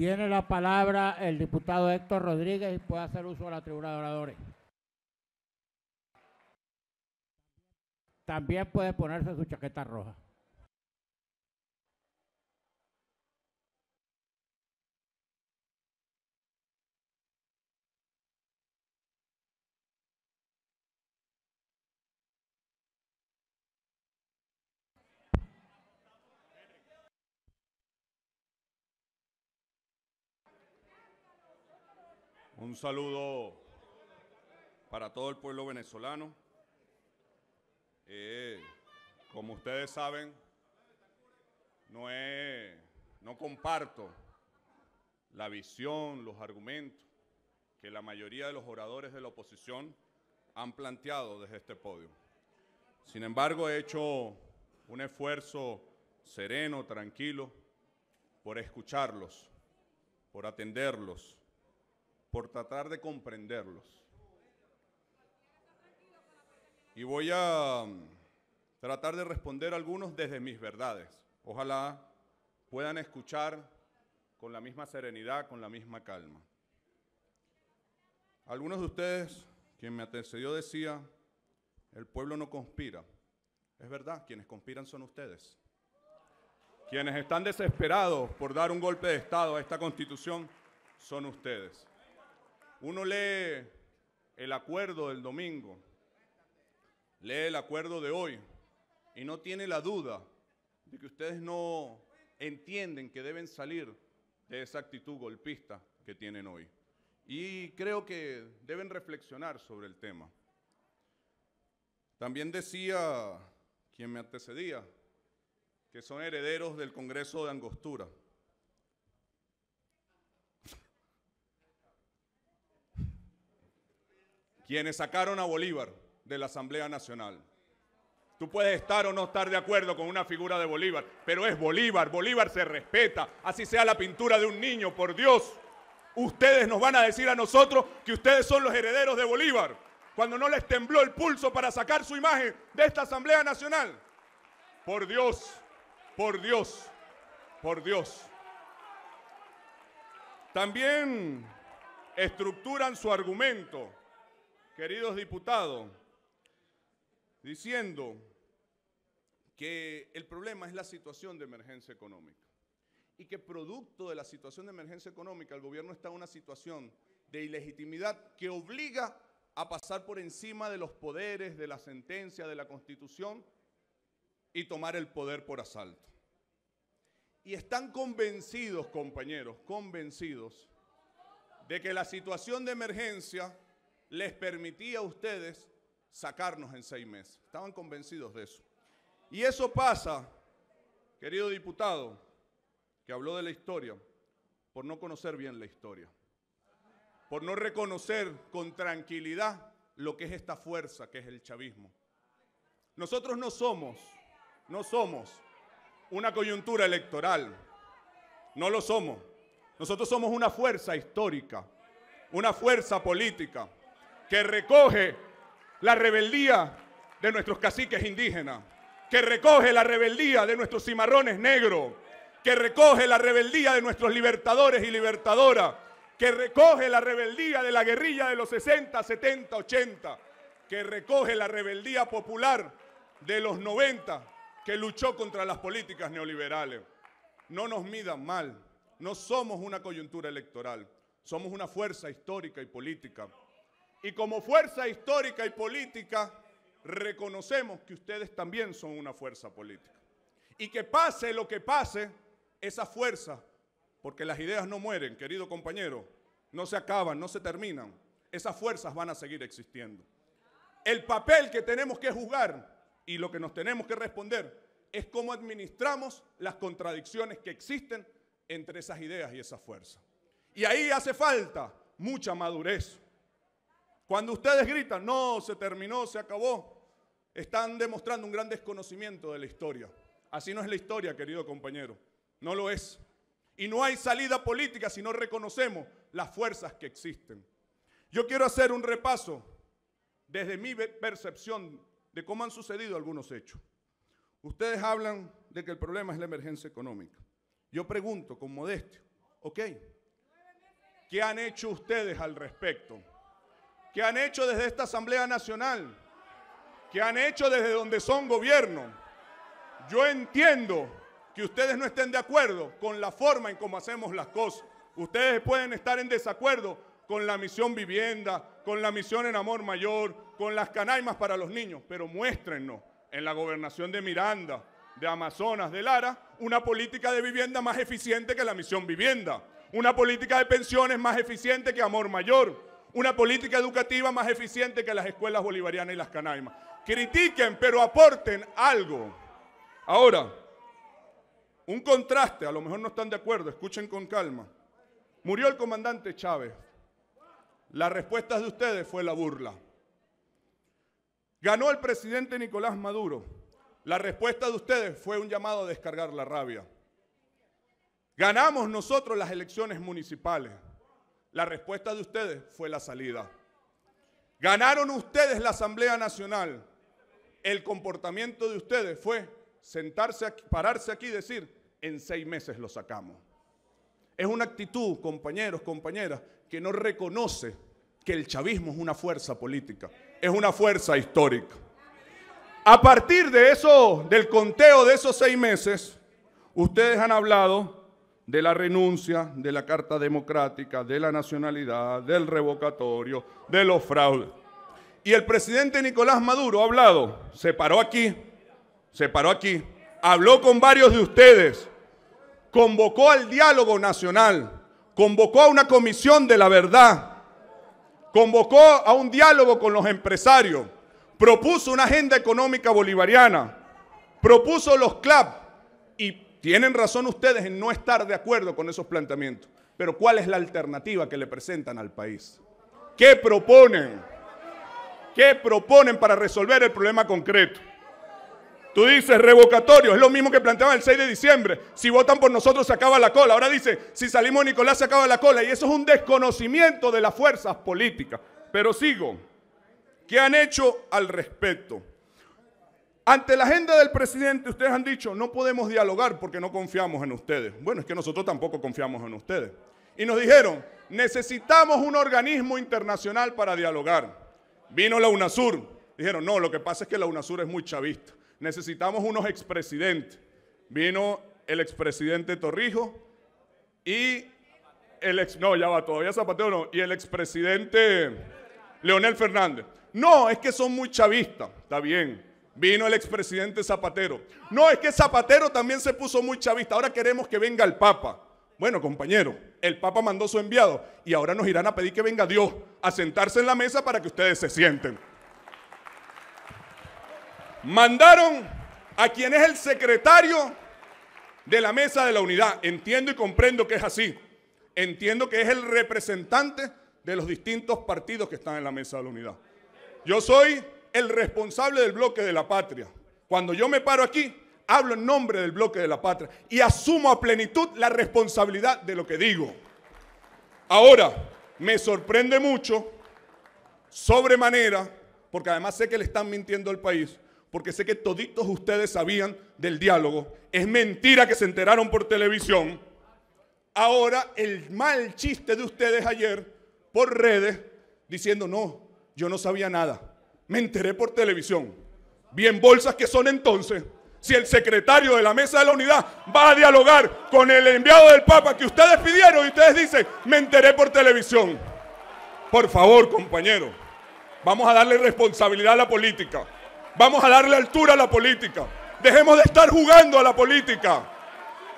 Tiene la palabra el diputado Héctor Rodríguez y puede hacer uso de la tribuna de oradores. También puede ponerse su chaqueta roja. Un saludo para todo el pueblo venezolano. Eh, como ustedes saben, no, no comparto la visión, los argumentos que la mayoría de los oradores de la oposición han planteado desde este podio. Sin embargo, he hecho un esfuerzo sereno, tranquilo, por escucharlos, por atenderlos por tratar de comprenderlos. Y voy a mm, tratar de responder algunos desde mis verdades. Ojalá puedan escuchar con la misma serenidad, con la misma calma. Algunos de ustedes, quien me antecedió decía, el pueblo no conspira. Es verdad, quienes conspiran son ustedes. Quienes están desesperados por dar un golpe de Estado a esta constitución son ustedes. Uno lee el acuerdo del domingo, lee el acuerdo de hoy y no tiene la duda de que ustedes no entienden que deben salir de esa actitud golpista que tienen hoy. Y creo que deben reflexionar sobre el tema. También decía quien me antecedía que son herederos del Congreso de Angostura. quienes sacaron a Bolívar de la Asamblea Nacional. Tú puedes estar o no estar de acuerdo con una figura de Bolívar, pero es Bolívar, Bolívar se respeta, así sea la pintura de un niño, por Dios. Ustedes nos van a decir a nosotros que ustedes son los herederos de Bolívar, cuando no les tembló el pulso para sacar su imagen de esta Asamblea Nacional. Por Dios, por Dios, por Dios. También estructuran su argumento queridos diputados, diciendo que el problema es la situación de emergencia económica y que producto de la situación de emergencia económica el gobierno está en una situación de ilegitimidad que obliga a pasar por encima de los poderes, de la sentencia, de la constitución y tomar el poder por asalto. Y están convencidos, compañeros, convencidos de que la situación de emergencia les permitía a ustedes sacarnos en seis meses. Estaban convencidos de eso. Y eso pasa, querido diputado, que habló de la historia, por no conocer bien la historia, por no reconocer con tranquilidad lo que es esta fuerza que es el chavismo. Nosotros no somos, no somos una coyuntura electoral, no lo somos. Nosotros somos una fuerza histórica, una fuerza política, que recoge la rebeldía de nuestros caciques indígenas, que recoge la rebeldía de nuestros cimarrones negros, que recoge la rebeldía de nuestros libertadores y libertadoras, que recoge la rebeldía de la guerrilla de los 60, 70, 80, que recoge la rebeldía popular de los 90, que luchó contra las políticas neoliberales. No nos midan mal, no somos una coyuntura electoral, somos una fuerza histórica y política y como fuerza histórica y política, reconocemos que ustedes también son una fuerza política. Y que pase lo que pase, esa fuerza, porque las ideas no mueren, querido compañero, no se acaban, no se terminan, esas fuerzas van a seguir existiendo. El papel que tenemos que jugar y lo que nos tenemos que responder es cómo administramos las contradicciones que existen entre esas ideas y esas fuerzas. Y ahí hace falta mucha madurez, cuando ustedes gritan, no, se terminó, se acabó, están demostrando un gran desconocimiento de la historia. Así no es la historia, querido compañero. No lo es. Y no hay salida política si no reconocemos las fuerzas que existen. Yo quiero hacer un repaso desde mi percepción de cómo han sucedido algunos hechos. Ustedes hablan de que el problema es la emergencia económica. Yo pregunto con modestia, ¿ok? ¿Qué han hecho ustedes al respecto? que han hecho desde esta Asamblea Nacional, que han hecho desde donde son gobierno. Yo entiendo que ustedes no estén de acuerdo con la forma en cómo hacemos las cosas. Ustedes pueden estar en desacuerdo con la misión vivienda, con la misión en amor mayor, con las canaimas para los niños, pero muéstrenos en la gobernación de Miranda, de Amazonas, de Lara, una política de vivienda más eficiente que la misión vivienda, una política de pensiones más eficiente que amor mayor, una política educativa más eficiente que las escuelas bolivarianas y las canaimas. Critiquen, pero aporten algo. Ahora, un contraste, a lo mejor no están de acuerdo, escuchen con calma. Murió el comandante Chávez. La respuesta de ustedes fue la burla. Ganó el presidente Nicolás Maduro. La respuesta de ustedes fue un llamado a descargar la rabia. Ganamos nosotros las elecciones municipales. La respuesta de ustedes fue la salida. Ganaron ustedes la Asamblea Nacional. El comportamiento de ustedes fue sentarse, pararse aquí y decir, en seis meses lo sacamos. Es una actitud, compañeros, compañeras, que no reconoce que el chavismo es una fuerza política, es una fuerza histórica. A partir de eso, del conteo de esos seis meses, ustedes han hablado de la renuncia de la Carta Democrática, de la nacionalidad, del revocatorio, de los fraudes. Y el presidente Nicolás Maduro ha hablado, se paró aquí, se paró aquí, habló con varios de ustedes, convocó al diálogo nacional, convocó a una comisión de la verdad, convocó a un diálogo con los empresarios, propuso una agenda económica bolivariana, propuso los CLAP, tienen razón ustedes en no estar de acuerdo con esos planteamientos, pero ¿cuál es la alternativa que le presentan al país? ¿Qué proponen? ¿Qué proponen para resolver el problema concreto? Tú dices revocatorio, es lo mismo que planteaban el 6 de diciembre. Si votan por nosotros se acaba la cola. Ahora dice, si salimos Nicolás se acaba la cola. Y eso es un desconocimiento de las fuerzas políticas. Pero sigo. ¿Qué han hecho al respecto? Ante la agenda del presidente, ustedes han dicho, no podemos dialogar porque no confiamos en ustedes. Bueno, es que nosotros tampoco confiamos en ustedes. Y nos dijeron, necesitamos un organismo internacional para dialogar. Vino la UNASUR. Dijeron, no, lo que pasa es que la UNASUR es muy chavista. Necesitamos unos expresidentes. Vino el expresidente Torrijos y el ex... No, ya va, todavía Y el expresidente Leonel Fernández. No, es que son muy chavistas. Está bien Vino el expresidente Zapatero. No, es que Zapatero también se puso muy chavista. Ahora queremos que venga el Papa. Bueno, compañero, el Papa mandó su enviado y ahora nos irán a pedir que venga Dios a sentarse en la mesa para que ustedes se sienten. Mandaron a quien es el secretario de la mesa de la unidad. Entiendo y comprendo que es así. Entiendo que es el representante de los distintos partidos que están en la mesa de la unidad. Yo soy el responsable del bloque de la patria. Cuando yo me paro aquí, hablo en nombre del bloque de la patria y asumo a plenitud la responsabilidad de lo que digo. Ahora, me sorprende mucho, sobremanera, porque además sé que le están mintiendo al país, porque sé que toditos ustedes sabían del diálogo. Es mentira que se enteraron por televisión. Ahora, el mal chiste de ustedes ayer por redes diciendo, no, yo no sabía nada. Me enteré por televisión. Bien bolsas que son entonces. Si el secretario de la Mesa de la Unidad va a dialogar con el enviado del Papa que ustedes pidieron y ustedes dicen, me enteré por televisión. Por favor, compañero, vamos a darle responsabilidad a la política. Vamos a darle altura a la política. Dejemos de estar jugando a la política.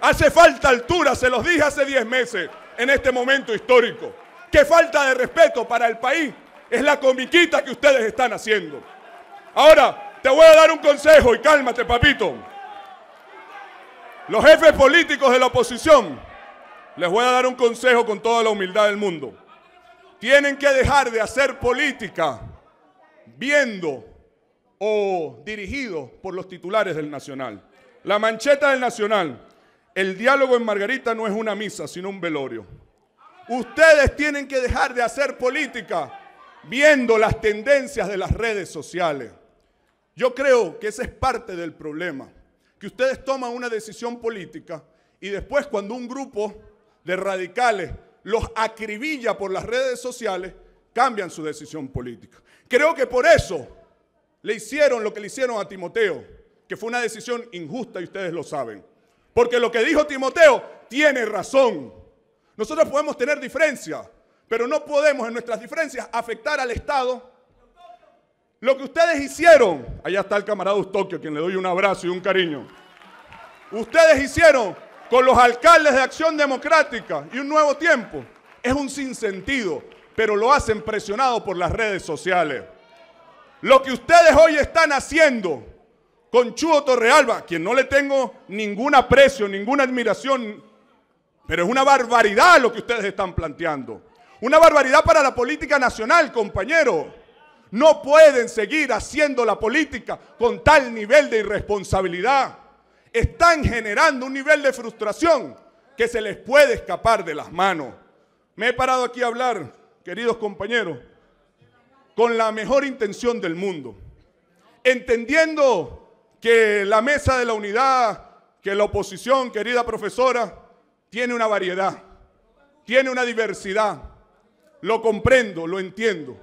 Hace falta altura, se los dije hace 10 meses, en este momento histórico. Qué falta de respeto para el país es la comiquita que ustedes están haciendo. Ahora, te voy a dar un consejo y cálmate, papito. Los jefes políticos de la oposición, les voy a dar un consejo con toda la humildad del mundo. Tienen que dejar de hacer política viendo o dirigidos por los titulares del Nacional. La mancheta del Nacional, el diálogo en Margarita no es una misa, sino un velorio. Ustedes tienen que dejar de hacer política viendo las tendencias de las redes sociales. Yo creo que ese es parte del problema, que ustedes toman una decisión política y después cuando un grupo de radicales los acribilla por las redes sociales, cambian su decisión política. Creo que por eso le hicieron lo que le hicieron a Timoteo, que fue una decisión injusta y ustedes lo saben. Porque lo que dijo Timoteo tiene razón. Nosotros podemos tener diferencia, pero no podemos en nuestras diferencias afectar al Estado. Lo que ustedes hicieron, allá está el camarada Ustokio, a quien le doy un abrazo y un cariño. Ustedes hicieron con los alcaldes de Acción Democrática y un nuevo tiempo. Es un sinsentido, pero lo hacen presionado por las redes sociales. Lo que ustedes hoy están haciendo con Chuo Torrealba, quien no le tengo ningún aprecio, ninguna admiración, pero es una barbaridad lo que ustedes están planteando. Una barbaridad para la política nacional, compañero. No pueden seguir haciendo la política con tal nivel de irresponsabilidad. Están generando un nivel de frustración que se les puede escapar de las manos. Me he parado aquí a hablar, queridos compañeros, con la mejor intención del mundo, entendiendo que la mesa de la unidad, que la oposición, querida profesora, tiene una variedad, tiene una diversidad lo comprendo, lo entiendo.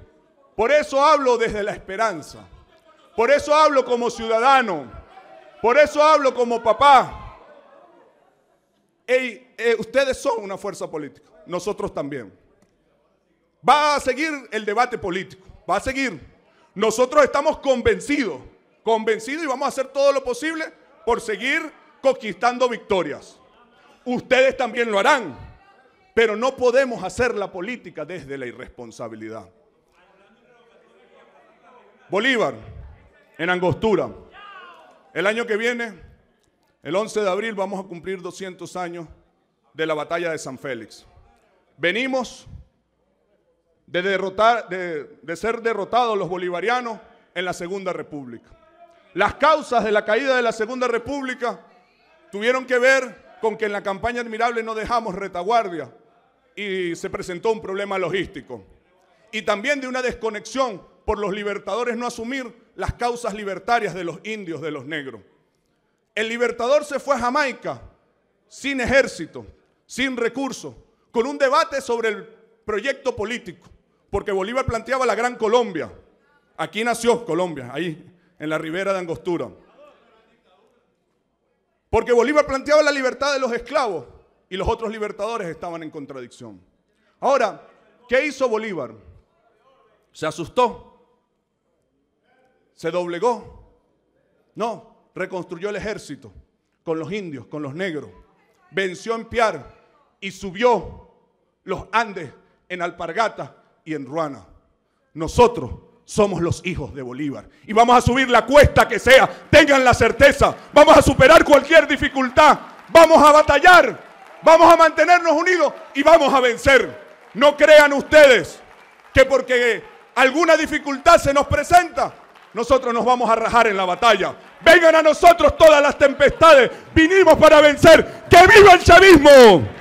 Por eso hablo desde la esperanza. Por eso hablo como ciudadano. Por eso hablo como papá. Ey, eh, ustedes son una fuerza política. Nosotros también. Va a seguir el debate político. Va a seguir. Nosotros estamos convencidos. Convencidos y vamos a hacer todo lo posible por seguir conquistando victorias. Ustedes también lo harán. Pero no podemos hacer la política desde la irresponsabilidad. Bolívar, en Angostura. El año que viene, el 11 de abril, vamos a cumplir 200 años de la batalla de San Félix. Venimos de, derrotar, ser derrotados los bolivarianos en la Segunda República. Las causas de la caída de la Segunda República tuvieron que ver con que en la campaña admirable no dejamos retaguardia y se presentó un problema logístico. Y también de una desconexión por los libertadores no asumir las causas libertarias de los indios, de los negros. El libertador se fue a Jamaica sin ejército, sin recursos, con un debate sobre el proyecto político, porque Bolívar planteaba la Gran Colombia. Aquí nació Colombia, ahí, en la ribera de Angostura. Porque Bolívar planteaba la libertad de los esclavos, y los otros libertadores estaban en contradicción. Ahora, ¿qué hizo Bolívar? Se asustó, se doblegó, no, reconstruyó el ejército con los indios, con los negros, venció en Piar y subió los Andes en Alpargata y en Ruana. Nosotros somos los hijos de Bolívar. Y vamos a subir la cuesta que sea. Tengan la certeza. Vamos a superar cualquier dificultad. Vamos a batallar. Vamos a mantenernos unidos y vamos a vencer. No crean ustedes que porque alguna dificultad se nos presenta, nosotros nos vamos a rajar en la batalla. Vengan a nosotros todas las tempestades. Vinimos para vencer. ¡Que viva el chavismo!